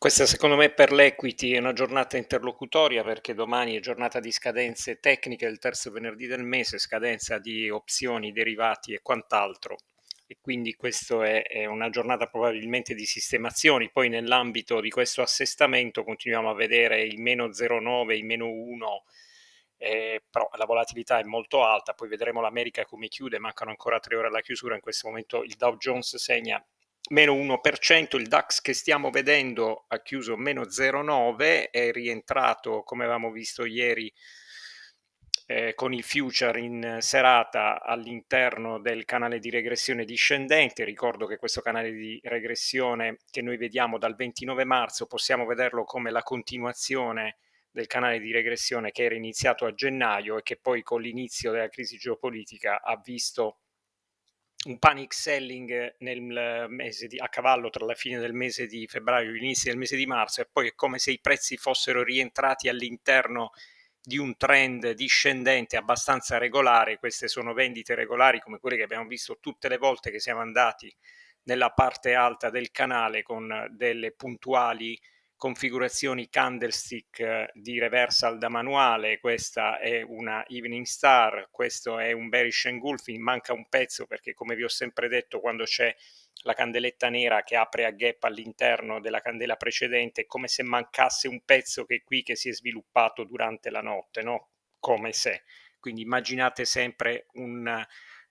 Questa secondo me per l'equity è una giornata interlocutoria perché domani è giornata di scadenze tecniche, il terzo venerdì del mese, scadenza di opzioni, derivati e quant'altro. E quindi questa è, è, una giornata probabilmente di sistemazioni. Poi nell'ambito di questo assestamento continuiamo a vedere il meno 0,9, il meno 1, eh, però la volatilità è molto alta. Poi vedremo l'America come chiude, mancano ancora tre ore alla chiusura. In questo momento il Dow Jones segna meno 1%, il DAX che stiamo vedendo ha chiuso meno 0,9, è rientrato come avevamo visto ieri eh, con il future in serata all'interno del canale di regressione discendente, ricordo che questo canale di regressione che noi vediamo dal 29 marzo possiamo vederlo come la continuazione del canale di regressione che era iniziato a gennaio e che poi con l'inizio della crisi geopolitica ha visto un panic selling nel ehm, mese di, a cavallo tra la fine del mese di febbraio e l'inizio del mese di marzo e poi è come se i prezzi fossero rientrati all'interno di un trend discendente abbastanza regolare, queste sono vendite regolari come quelle che abbiamo visto tutte le volte che siamo andati nella parte alta del canale con delle puntuali configurazioni candlestick eh, di reversal da manuale, questa è una Evening Star, questo è un bearish engulfing, manca un pezzo perché come vi ho sempre detto quando c'è la candeletta nera che apre a gap all'interno della candela precedente, è come se mancasse un pezzo che è qui che si è sviluppato durante la notte, no? Come se. Quindi immaginate sempre un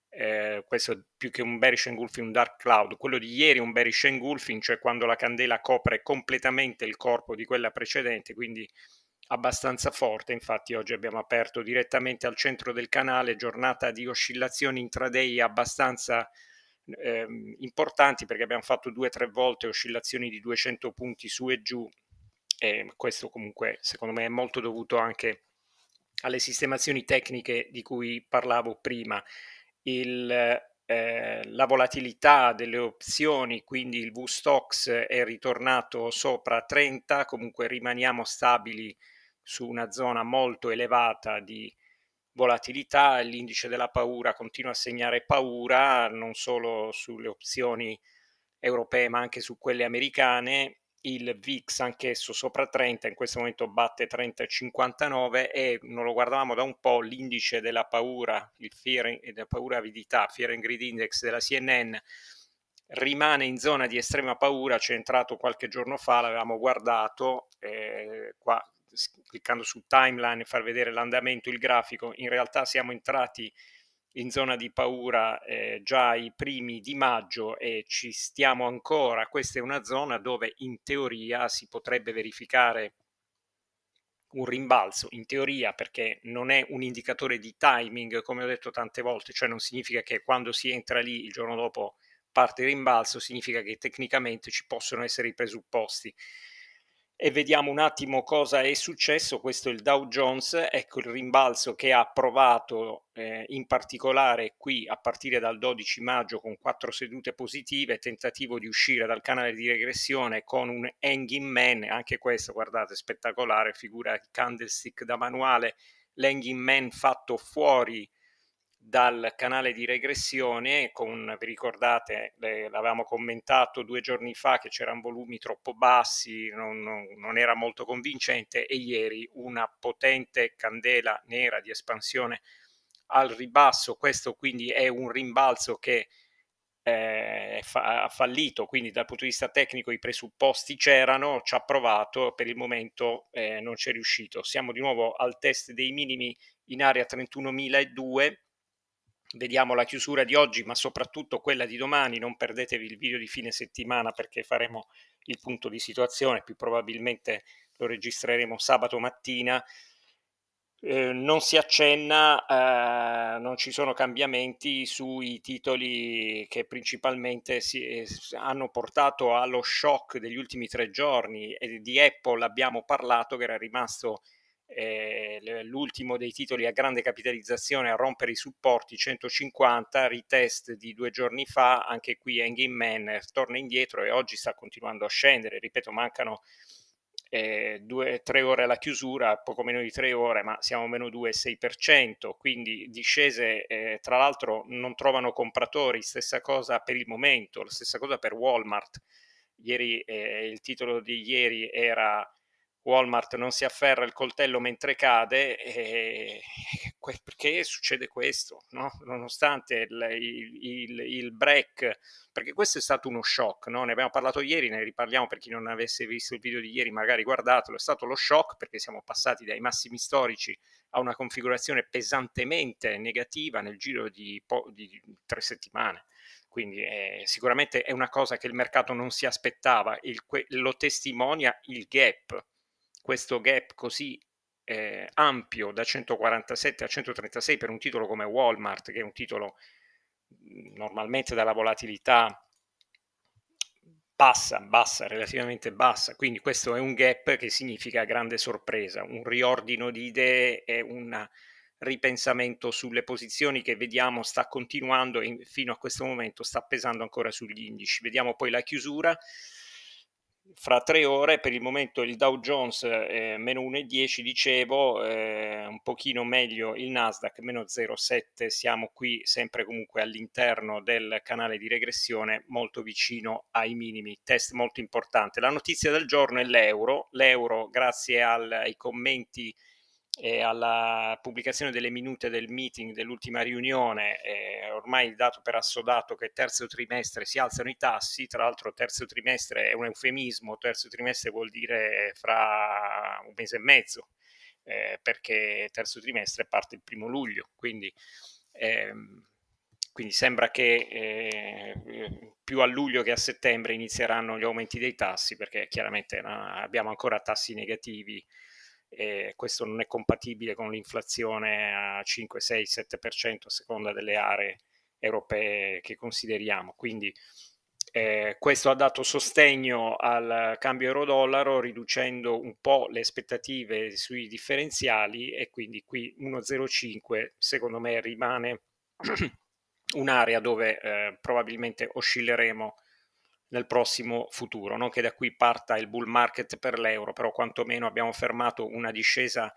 eh, questo più che un bearish engulfing, un dark cloud, quello di ieri è un bearish engulfing, cioè quando la candela copre completamente il corpo di quella precedente, quindi abbastanza forte, infatti oggi abbiamo aperto direttamente al centro del canale, giornata di oscillazioni intraday abbastanza eh, importanti perché abbiamo fatto due o tre volte oscillazioni di 200 punti su e giù e questo comunque secondo me è molto dovuto anche alle sistemazioni tecniche di cui parlavo prima il, eh, la volatilità delle opzioni, quindi il VSTOX è ritornato sopra 30, comunque rimaniamo stabili su una zona molto elevata di volatilità, l'indice della paura continua a segnare paura non solo sulle opzioni europee ma anche su quelle americane il VIX anch'esso sopra 30, in questo momento batte 30,59 e non lo guardavamo da un po' l'indice della paura, il fear, eh, della paura avidità, Fear and Greed Index della CNN rimane in zona di estrema paura, c'è entrato qualche giorno fa, l'avevamo guardato, eh, qua cliccando su timeline e far vedere l'andamento, il grafico, in realtà siamo entrati in zona di paura eh, già i primi di maggio e ci stiamo ancora. Questa è una zona dove in teoria si potrebbe verificare un rimbalzo, in teoria perché non è un indicatore di timing, come ho detto tante volte, cioè non significa che quando si entra lì il giorno dopo parte il rimbalzo, significa che tecnicamente ci possono essere i presupposti e vediamo un attimo cosa è successo. Questo è il Dow Jones, ecco il rimbalzo che ha provato eh, in particolare qui a partire dal 12 maggio con quattro sedute positive, tentativo di uscire dal canale di regressione con un hanging man, anche questo guardate spettacolare, figura il candlestick da manuale, l'hanging man fatto fuori dal canale di regressione, con, vi ricordate, l'avevamo commentato due giorni fa che c'erano volumi troppo bassi, non, non, non, era molto convincente e ieri una potente candela nera di espansione al ribasso, questo quindi è un rimbalzo che eh, fa, ha fallito, quindi dal punto di vista tecnico i presupposti c'erano, ci ha provato, per il momento eh, non c'è riuscito. Siamo di nuovo al test dei minimi in area 31.002 Vediamo la chiusura di oggi, ma soprattutto quella di domani. Non perdetevi il video di fine settimana perché faremo il punto di situazione. Più probabilmente lo registreremo sabato mattina. Eh, non si accenna, eh, non ci sono cambiamenti sui titoli che principalmente si, eh, hanno portato allo shock degli ultimi tre giorni. E di Apple abbiamo parlato, che era rimasto eh, l'ultimo dei titoli a grande capitalizzazione a rompere i supporti 150, retest di due giorni fa, anche qui Hanging Man torna indietro e oggi sta continuando a scendere, ripeto mancano eh, due, tre ore alla chiusura, poco meno di tre ore, ma siamo meno 2,6%, quindi discese eh, tra l'altro non trovano compratori, stessa cosa per il momento, la stessa cosa per Walmart. Ieri, eh, il titolo di ieri era Walmart non si afferra il coltello mentre cade, eh, e... perché succede questo? No? Nonostante il, il, il, break, perché questo è stato uno shock, no? ne abbiamo parlato ieri, ne riparliamo per chi non avesse visto il video di ieri, magari guardatelo, è stato lo shock perché siamo passati dai massimi storici a una configurazione pesantemente negativa nel giro di, po- di tre settimane quindi eh, sicuramente è una cosa che il mercato non si aspettava, il, lo testimonia il gap questo gap così eh, ampio da 147 a 136 per un titolo come Walmart, che è un titolo mhmm, normalmente dalla volatilità bassa, bassa, relativamente bassa. Quindi questo è un gap che significa grande sorpresa, un riordino di idee e un ripensamento sulle posizioni che vediamo sta continuando e fino a questo momento sta pesando ancora sugli indici. Vediamo poi la chiusura fra tre ore per il momento il Dow Jones è eh, meno 1,10 dicevo eh, un pochino meglio il Nasdaq meno 0,7 siamo qui sempre comunque all'interno del canale di regressione molto vicino ai minimi test molto importante la notizia del giorno è l'euro l'euro grazie al, ai commenti e alla pubblicazione delle minute del meeting dell'ultima riunione è ormai dato per assodato che terzo trimestre si alzano i tassi, tra l'altro terzo trimestre è un eufemismo, terzo trimestre vuol dire fra un mese e mezzo, eh, perché terzo trimestre parte il primo luglio, quindi, ehm, quindi sembra che eh, più a luglio che a settembre inizieranno gli aumenti dei tassi, perché chiaramente no, eh, abbiamo ancora tassi negativi e questo non è compatibile con l'inflazione a 5, 6, 7% a seconda delle aree europee che consideriamo. Quindi eh, questo ha dato sostegno al cambio euro-dollaro riducendo un po' le aspettative sui differenziali e quindi qui 1,05 secondo me rimane un'area dove eh, probabilmente oscilleremo nel prossimo futuro, non che da qui parta il bull market per l'euro, però quantomeno abbiamo fermato una discesa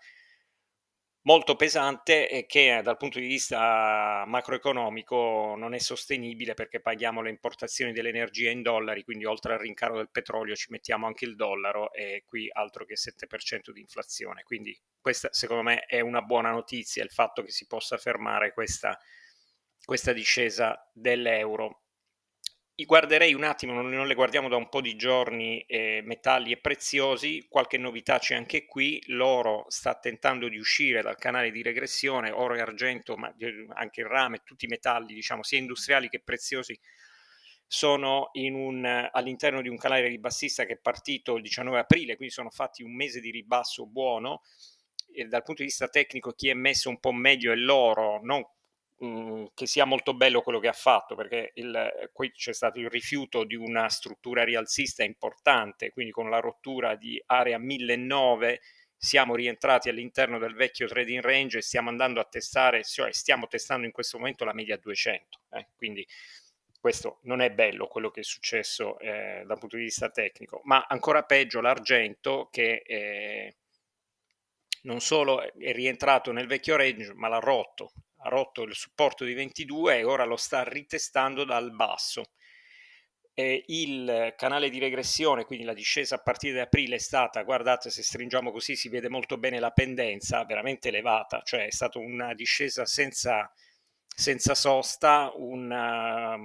molto pesante e che eh, dal punto di vista macroeconomico non è sostenibile perché paghiamo le importazioni dell'energia in dollari, quindi oltre al rincaro del petrolio ci mettiamo anche il dollaro e qui altro che 7% di inflazione. Quindi questa secondo me è una buona notizia il fatto che si possa fermare questa, questa discesa dell'euro guarderei un attimo, non, le guardiamo da un po' di giorni, eh, metalli e preziosi, qualche novità c'è anche qui, l'oro sta tentando di uscire dal canale di regressione, oro e argento, ma eh, anche il rame, tutti i metalli, diciamo, sia industriali che preziosi, sono un, all'interno di un canale ribassista che è partito il 19 aprile, quindi sono fatti un mese di ribasso buono. E dal punto di vista tecnico chi è messo un po' meglio è l'oro, non Mhmm, che sia molto bello quello che ha fatto, perché il, eh, qui c'è stato il rifiuto di una struttura rialzista importante, quindi con la rottura di area 1009 siamo rientrati all'interno del vecchio trading range e stiamo andando a testare, cioè stiamo testando in questo momento la media 200, eh? quindi questo non è bello quello che è successo eh, dal punto di vista tecnico, ma ancora peggio l'argento che eh, non solo è rientrato nel vecchio range, ma l'ha rotto ha rotto il supporto di 22 e ora lo sta ritestando dal basso. Eh, il canale di regressione, quindi la discesa a partire da aprile è stata, guardate se stringiamo così si vede molto bene la pendenza, veramente elevata, cioè è stata una discesa senza, senza sosta, una,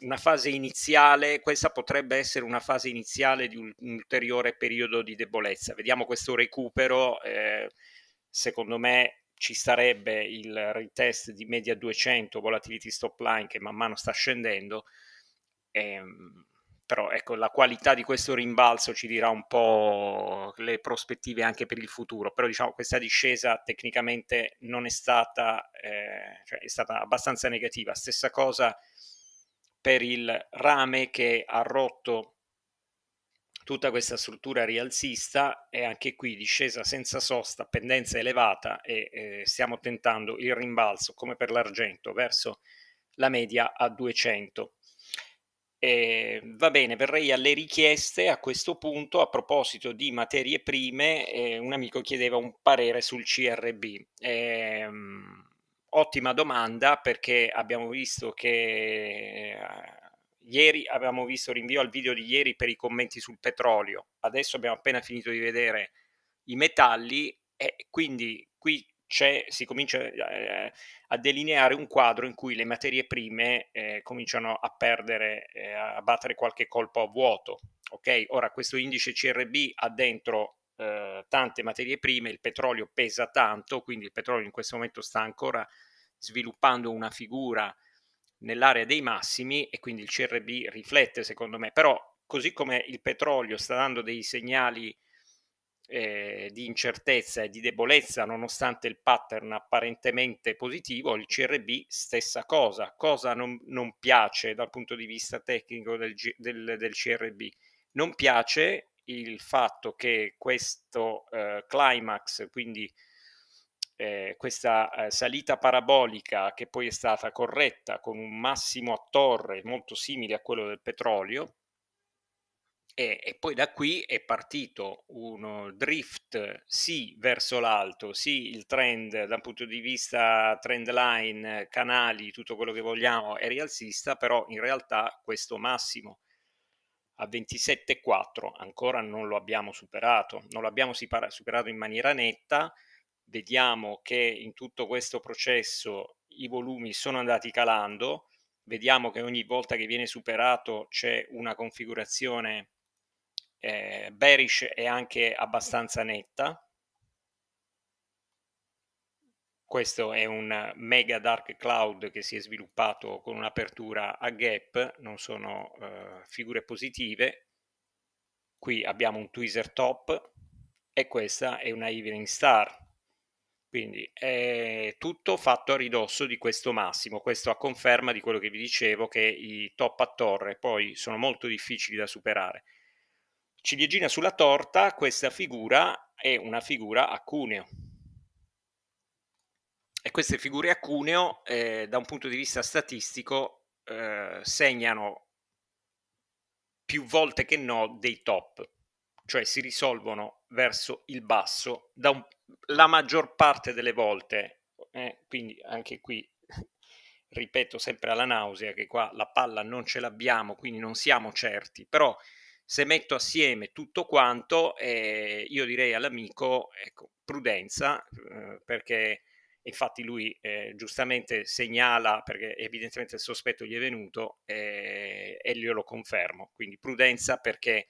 una fase iniziale, questa potrebbe essere una fase iniziale di un, un ulteriore periodo di debolezza. Vediamo questo recupero, eh, secondo me ci sarebbe il retest di media 200 volatility stop line che man mano sta scendendo, ehm, però ecco, la qualità di questo rimbalzo ci dirà un po' le prospettive anche per il futuro, però diciamo questa discesa tecnicamente non è stata, eh, cioè è stata abbastanza negativa, stessa cosa per il rame che ha rotto tutta questa struttura rialzista è anche qui discesa senza sosta, pendenza elevata e eh, stiamo tentando il rimbalzo come per l'argento verso la media a 200. Eh, va bene, verrei alle richieste a questo punto. A proposito di materie prime, eh, un amico chiedeva un parere sul CRB. Eh, ottima domanda perché abbiamo visto che eh, ieri abbiamo visto rinvio al video di ieri per i commenti sul petrolio, adesso abbiamo appena finito di vedere i metalli e quindi qui si comincia eh, a delineare un quadro in cui le materie prime eh, cominciano a perdere, eh, a battere qualche colpo a vuoto. Okay? Ora questo indice CRB ha dentro eh, tante materie prime, il petrolio pesa tanto, quindi il petrolio in questo momento sta ancora sviluppando una figura nell'area dei massimi e quindi il CRB riflette secondo me, però così come il petrolio sta dando dei segnali eh, di incertezza e di debolezza nonostante il pattern apparentemente positivo, il CRB stessa cosa, cosa non, non piace dal punto di vista tecnico del, del, del CRB? Non piace il fatto che questo eh, climax, quindi eh, questa eh, salita parabolica che poi è stata corretta con un massimo a torre molto simile a quello del petrolio e, e poi da qui è partito uno eh, drift sì verso l'alto, sì il trend da un punto di vista trend line, canali, tutto quello che vogliamo è rialzista, però in realtà questo massimo a 27,4 ancora non lo abbiamo superato, non l'abbiamo superato in maniera netta, vediamo che in tutto questo processo i volumi sono andati calando, vediamo che ogni volta che viene superato c'è una configurazione eh, bearish e anche abbastanza netta. Questo è un mega dark cloud che si è sviluppato con un'apertura a gap, non sono eh, figure positive. Qui abbiamo un tweezer top e questa è una evening star quindi è tutto fatto a ridosso di questo massimo, questo a conferma di quello che vi dicevo, che i top a torre poi sono molto difficili da superare. Ciliegina sulla torta, questa figura è una figura a cuneo. E queste figure a cuneo, eh, da un punto di vista statistico, eh, segnano più volte che no dei top cioè si risolvono verso il basso da un, la maggior parte delle volte. Eh, quindi anche qui ripeto sempre alla nausea che qua la palla non ce l'abbiamo, quindi non siamo certi, però se metto assieme tutto quanto, eh, io direi all'amico, ecco, prudenza, eh, perché infatti lui eh, giustamente segnala, perché evidentemente il sospetto gli è venuto eh, e glielo confermo, quindi prudenza perché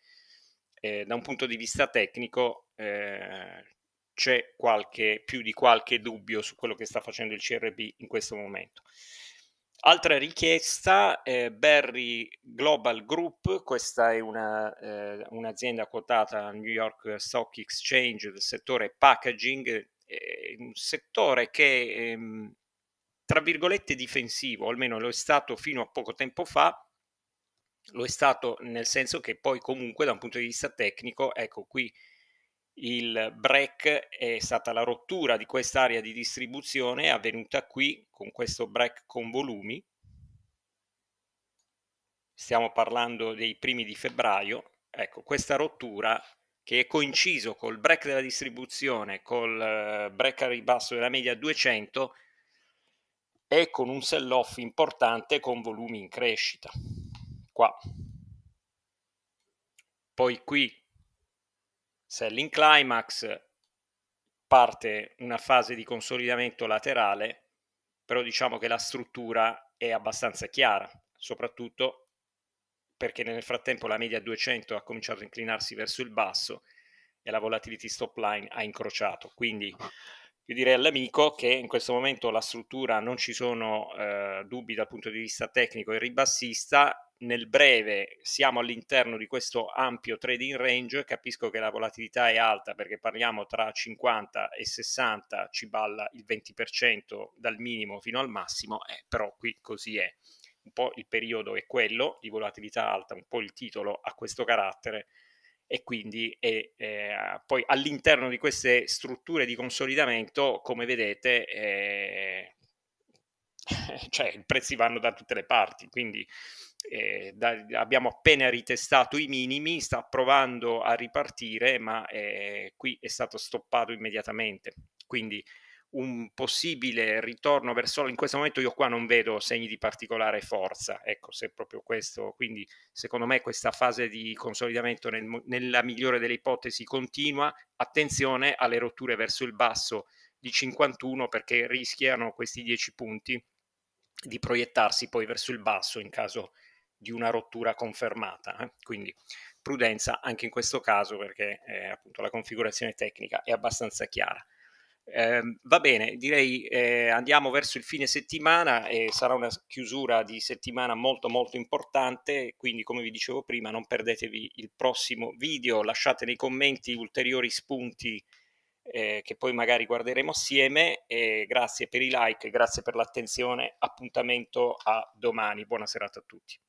eh, da un punto di vista tecnico eh, c'è qualche, più di qualche dubbio su quello che sta facendo il CRB in questo momento. Altra richiesta, eh, Berry Global Group, questa è una, eh, un'azienda quotata al New York Stock Exchange del settore packaging, eh, un settore che ehm, tra virgolette difensivo, almeno lo è stato fino a poco tempo fa, lo è stato nel senso che poi comunque da un punto di vista tecnico, ecco qui il break è stata la rottura di quest'area di distribuzione, avvenuta qui con questo break con volumi, stiamo parlando dei primi di febbraio, ecco questa rottura che è coinciso col break della distribuzione, col eh, break al ribasso della media 200 e con un sell-off importante con volumi in crescita qua. Poi qui, selling climax, parte una fase di consolidamento laterale, però diciamo che la struttura è abbastanza chiara, soprattutto perché nel frattempo la media 200 ha cominciato a inclinarsi verso il basso e la volatility stop line ha incrociato. Quindi io direi all'amico che in questo momento la struttura non ci sono eh, dubbi dal punto di vista tecnico e ribassista nel breve siamo all'interno di questo ampio trading range, capisco che la volatilità è alta perché parliamo tra 50 e 60, ci balla il 20% dal minimo fino al massimo, eh, però qui così è. Un po' il periodo è quello di volatilità alta, un po' il titolo ha questo carattere e quindi e, eh, poi all'interno di queste strutture di consolidamento, come vedete, eh, cioè, i prezzi vanno da tutte le parti, quindi eh, da, abbiamo appena ritestato i minimi, sta provando a ripartire, ma eh, qui è stato stoppato immediatamente. Quindi un possibile ritorno verso in questo momento io qua non vedo segni di particolare forza ecco se proprio questo quindi secondo me questa fase di consolidamento nel, nella migliore delle ipotesi continua attenzione alle rotture verso il basso di 51 perché rischiano questi 10 punti di proiettarsi poi verso il basso in caso di una rottura confermata. Eh? Quindi prudenza anche in questo caso perché eh, appunto la configurazione tecnica è abbastanza chiara. Eh, va bene, direi eh, andiamo verso il fine settimana e sarà una chiusura di settimana molto molto importante, quindi come vi dicevo prima non perdetevi il prossimo video, lasciate nei commenti ulteriori spunti eh, che poi magari guarderemo assieme e grazie per i like, grazie per l'attenzione, appuntamento a domani, buona serata a tutti.